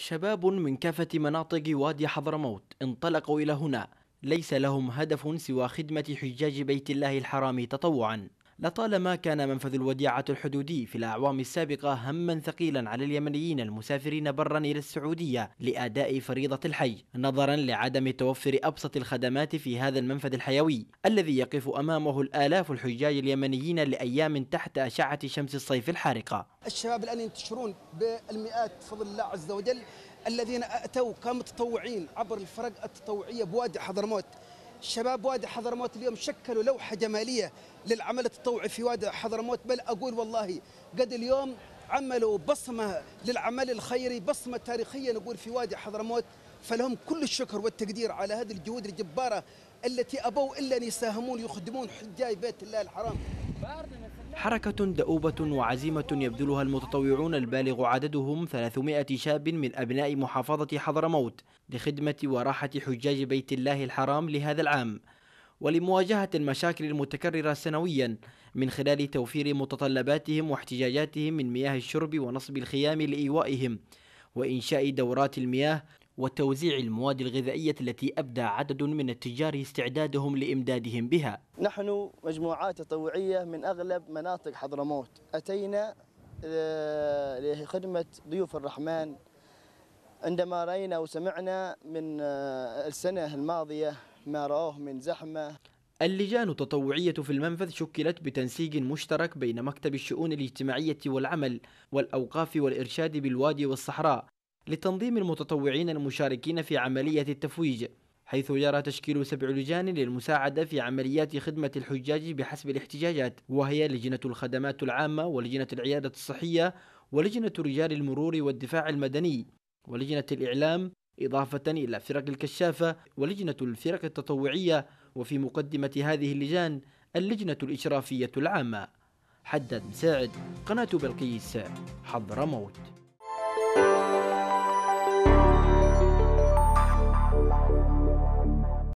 شباب من كافة مناطق وادي حضرموت انطلقوا إلى هنا ليس لهم هدف سوى خدمة حجاج بيت الله الحرام تطوعا لطالما كان منفذ الوديعة الحدودي في الأعوام السابقة هما ثقيلا على اليمنيين المسافرين برا إلى السعودية لأداء فريضة الحي نظرا لعدم توفر أبسط الخدمات في هذا المنفذ الحيوي الذي يقف أمامه الآلاف الحجاج اليمنيين لأيام تحت أشعة شمس الصيف الحارقة الشباب الآن ينتشرون بالمئات بفضل الله عز وجل الذين أتوا كمتطوعين عبر الفرق التطوعية بوادي حضرموت شباب وادي حضرموت اليوم شكلوا لوحه جماليه للعمل التطوعي في وادي حضرموت بل اقول والله قد اليوم عملوا بصمه للعمل الخيري بصمه تاريخيه نقول في وادي حضرموت فلهم كل الشكر والتقدير على هذه الجهود الجباره التي ابوا الا ان يساهمون يخدمون حجاج بيت الله الحرام حركة دؤوبة وعزيمة يبذلها المتطوعون البالغ عددهم 300 شاب من أبناء محافظة حضرموت لخدمة وراحة حجاج بيت الله الحرام لهذا العام ولمواجهة المشاكل المتكررة سنويا من خلال توفير متطلباتهم واحتجاجاتهم من مياه الشرب ونصب الخيام لإيوائهم وإنشاء دورات المياه وتوزيع المواد الغذائية التي أبدى عدد من التجار استعدادهم لإمدادهم بها نحن مجموعات تطوعية من أغلب مناطق حضرموت أتينا آه، لخدمة ضيوف الرحمن عندما رأينا وسمعنا من آه، السنة الماضية ما رأوه من زحمة اللجان التطوعية في المنفذ شكلت بتنسيق مشترك بين مكتب الشؤون الاجتماعية والعمل والأوقاف والإرشاد بالوادي والصحراء لتنظيم المتطوعين المشاركين في عملية التفويج حيث يرى تشكيل سبع لجان للمساعدة في عمليات خدمة الحجاج بحسب الاحتجاجات وهي لجنة الخدمات العامة ولجنة العيادة الصحية ولجنة رجال المرور والدفاع المدني ولجنة الإعلام إضافة إلى فرق الكشافة ولجنة الفرق التطوعية وفي مقدمة هذه اللجان اللجنة الإشرافية العامة حدد مساعد قناة بلقيس حضرموت